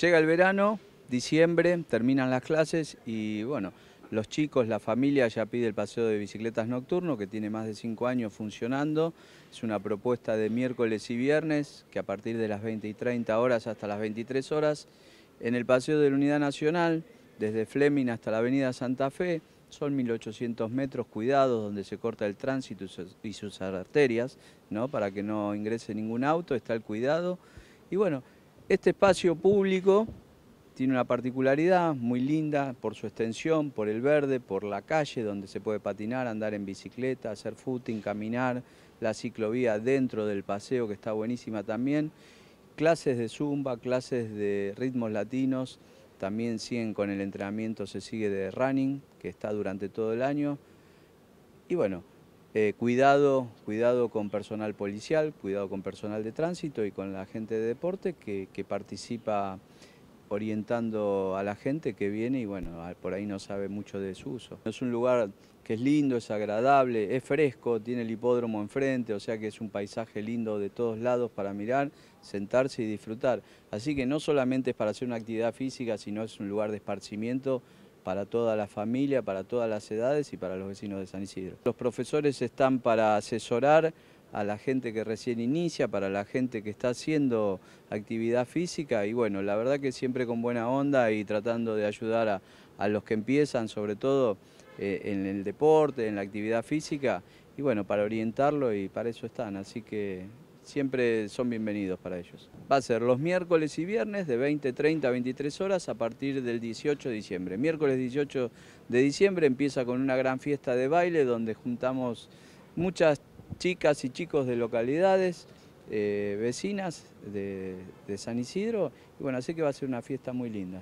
Llega el verano, diciembre, terminan las clases y bueno, los chicos, la familia ya pide el paseo de bicicletas nocturno que tiene más de cinco años funcionando. Es una propuesta de miércoles y viernes que a partir de las 20 y 30 horas hasta las 23 horas en el paseo de la Unidad Nacional, desde Fleming hasta la Avenida Santa Fe, son 1800 metros cuidados donde se corta el tránsito y sus arterias, ¿no? para que no ingrese ningún auto, está el cuidado. Y bueno, este espacio público tiene una particularidad muy linda por su extensión, por el verde, por la calle donde se puede patinar, andar en bicicleta, hacer footing, caminar, la ciclovía dentro del paseo que está buenísima también, clases de zumba, clases de ritmos latinos, también siguen con el entrenamiento, se sigue de running, que está durante todo el año. Y bueno, eh, cuidado, con personal policial, cuidado con personal de tránsito y con la gente de deporte que, que participa orientando a la gente que viene y bueno, ah, por ahí no sabe mucho de su uso. Es un lugar que es lindo, es agradable, es fresco, tiene el hipódromo enfrente, o sea que es un paisaje lindo de todos lados para mirar, sentarse y disfrutar. Así que no solamente es para hacer una actividad física, sino es un lugar de esparcimiento para toda la familia, para todas las edades y para los vecinos de San Isidro. Los profesores están para asesorar a la gente que recién inicia, para la gente que está haciendo actividad física y bueno, la verdad que siempre con buena onda y tratando de ayudar a, los que empiezan, sobre todo eh, en el deporte, en la actividad física y bueno, para orientarlo y para eso están, así que siempre son bienvenidos para ellos. Va a ser los miércoles y viernes de 20.30 a 23 horas a partir del 18 de diciembre. Miércoles 18 de diciembre empieza con una gran fiesta de baile donde juntamos muchas chicas y chicos de localidades, eh, vecinas de, de San Isidro, y bueno, así que va a ser una fiesta muy linda.